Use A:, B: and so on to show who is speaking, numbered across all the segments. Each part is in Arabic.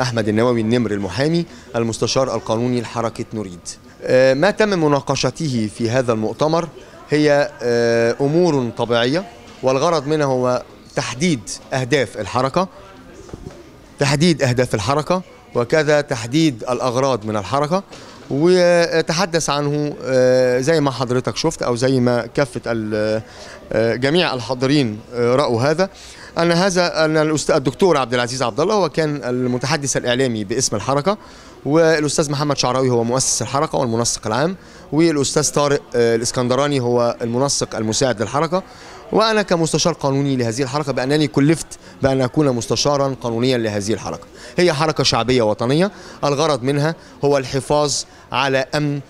A: أحمد النووي النمر المحامي المستشار القانوني لحركة نريد آه، ما تم مناقشته في هذا المؤتمر هي آه، أمور طبيعية والغرض منها هو تحديد أهداف الحركة تحديد أهداف الحركة وكذا تحديد الأغراض من الحركة وتحدث عنه آه، زي ما حضرتك شفت او زي ما كافه آه، جميع الحاضرين آه، راوا هذا ان هذا ان الاستاذ الدكتور عبد العزيز عبد الله هو كان المتحدث الاعلامي باسم الحركه والاستاذ محمد شعراوي هو مؤسس الحركه والمنسق العام والاستاذ طارق الاسكندراني هو المنسق المساعد للحركه وانا كمستشار قانوني لهذه الحركه بانني كلفت بان اكون مستشارا قانونيا لهذه الحركه هي حركه شعبيه وطنيه الغرض منها هو الحفاظ على امن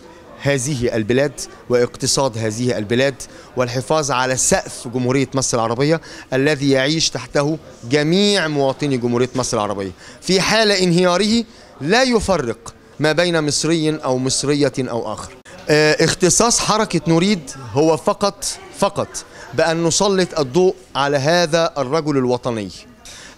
A: هذه البلاد واقتصاد هذه البلاد والحفاظ على سقف جمهورية مصر العربية الذي يعيش تحته جميع مواطني جمهورية مصر العربية في حال انهياره لا يفرق ما بين مصري أو مصرية أو آخر آه، اختصاص حركة نريد هو فقط فقط بأن نسلط الضوء على هذا الرجل الوطني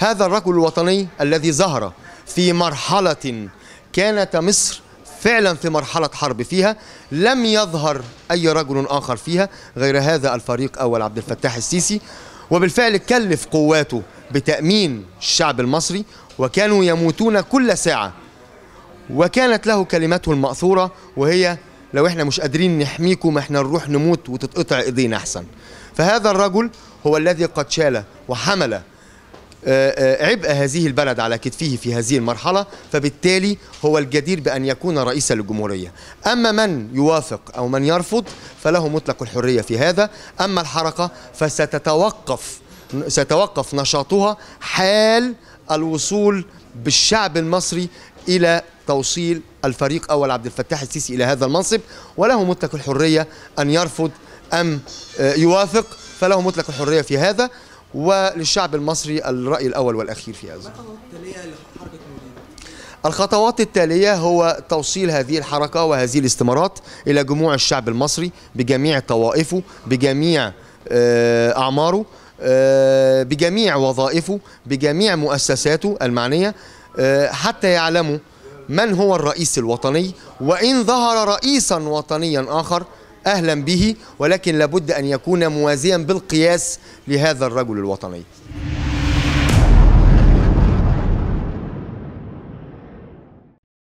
A: هذا الرجل الوطني الذي ظهر في مرحلة كانت مصر فعلا في مرحلة حرب فيها لم يظهر أي رجل آخر فيها غير هذا الفريق أول عبد الفتاح السيسي وبالفعل كلف قواته بتأمين الشعب المصري وكانوا يموتون كل ساعة وكانت له كلمته المأثورة وهي لو احنا مش قادرين نحميكم احنا نروح نموت وتتقطع ايدينا احسن فهذا الرجل هو الذي قد شال وحمل آه، آه، عبء هذه البلد على كتفه في هذه المرحلة فبالتالي هو الجدير بأن يكون رئيسا للجمهورية أما من يوافق أو من يرفض فله مطلق الحرية في هذا أما الحركة فستتوقف سيتوقف نشاطها حال الوصول بالشعب المصري إلى توصيل الفريق أول عبد الفتاح السيسي إلى هذا المنصب وله مطلق الحرية أن يرفض أم آه، يوافق فله مطلق الحرية في هذا وللشعب المصري الرأي الأول والأخير في هذا الخطوات التالية هو توصيل هذه الحركة وهذه الاستمارات إلى جموع الشعب المصري بجميع طوائفه بجميع آه، أعماره آه، بجميع وظائفه بجميع مؤسساته المعنية آه، حتى يعلموا من هو الرئيس الوطني وإن ظهر رئيسا وطنيا آخر أهلا به ولكن لابد أن يكون موازيا بالقياس لهذا الرجل الوطني